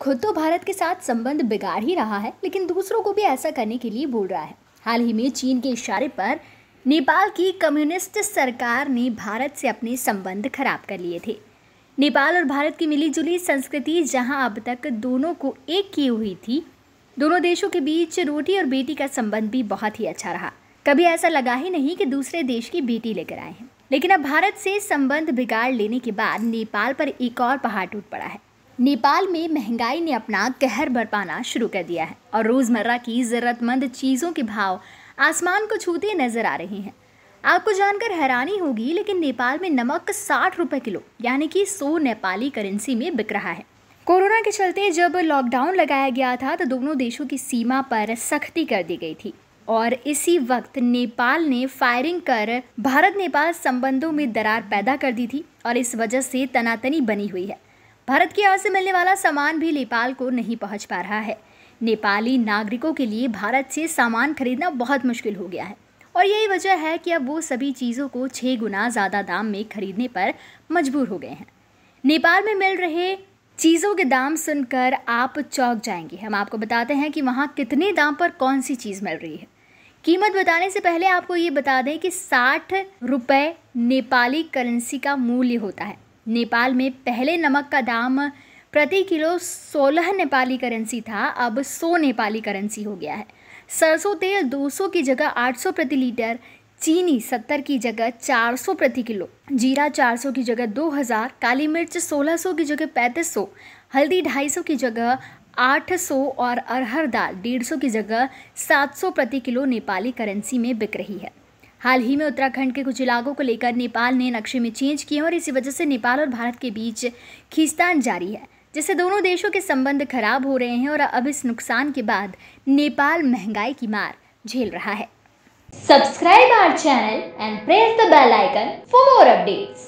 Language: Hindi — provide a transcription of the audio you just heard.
खुद तो भारत के साथ संबंध बिगाड़ ही रहा है लेकिन दूसरों को भी ऐसा करने के लिए बोल रहा है हाल ही में चीन के इशारे पर नेपाल की कम्युनिस्ट सरकार ने भारत से अपने संबंध खराब कर लिए थे नेपाल और भारत की मिलीजुली संस्कृति जहां अब तक दोनों को एक की हुई थी दोनों देशों के बीच रोटी और बेटी का संबंध भी बहुत ही अच्छा रहा कभी ऐसा लगा ही नहीं कि दूसरे देश की बेटी लेकर आए हैं लेकिन अब भारत से संबंध बिगाड़ लेने के बाद नेपाल पर एक और पहाड़ टूट पड़ा है नेपाल में महंगाई ने अपना कहर बरपाना शुरू कर दिया है और रोज़मर्रा की ज़रूरतमंद चीज़ों के भाव आसमान को छूते नज़र आ रहे हैं आपको जानकर हैरानी होगी लेकिन नेपाल में नमक साठ रुपये किलो यानी कि सौ नेपाली करेंसी में बिक रहा है कोरोना के चलते जब लॉकडाउन लगाया गया था तो दोनों देशों की सीमा पर सख्ती कर दी गई थी और इसी वक्त नेपाल ने फायरिंग कर भारत नेपाल संबंधों में दरार पैदा कर दी थी और इस वजह से तनातनी बनी हुई है भारत की ओर से मिलने वाला सामान भी नेपाल को नहीं पहुंच पा रहा है नेपाली नागरिकों के लिए भारत से सामान खरीदना बहुत मुश्किल हो गया है और यही वजह है कि अब वो सभी चीज़ों को छः गुना ज़्यादा दाम में खरीदने पर मजबूर हो गए हैं नेपाल में मिल रहे चीज़ों के दाम सुनकर आप चौक जाएंगे हम आपको बताते हैं कि वहाँ कितने दाम पर कौन सी चीज़ मिल रही है कीमत बताने से पहले आपको ये बता दें कि साठ रुपये नेपाली करेंसी का मूल्य होता है नेपाल में पहले नमक का दाम प्रति किलो सोलह नेपाली करेंसी था अब सौ नेपाली करेंसी हो गया है सरसों तेल 200 की जगह 800 प्रति लीटर चीनी 70 की जगह 400 प्रति किलो जीरा 400 की जगह 2000 काली मिर्च 1600 की जगह 3500 हल्दी 250 की जगह 800 और अरहर दाल 150 की जगह 700 प्रति किलो नेपाली करेंसी में बिक रही है हाल ही में उत्तराखंड के कुछ इलाकों को लेकर नेपाल ने नक्शे में चेंज किए और इसी वजह से नेपाल और भारत के बीच खींचतान जारी है जिससे दोनों देशों के संबंध खराब हो रहे हैं और अब इस नुकसान के बाद नेपाल महंगाई की मार झेल रहा है subscribe our channel and press the bell icon for more updates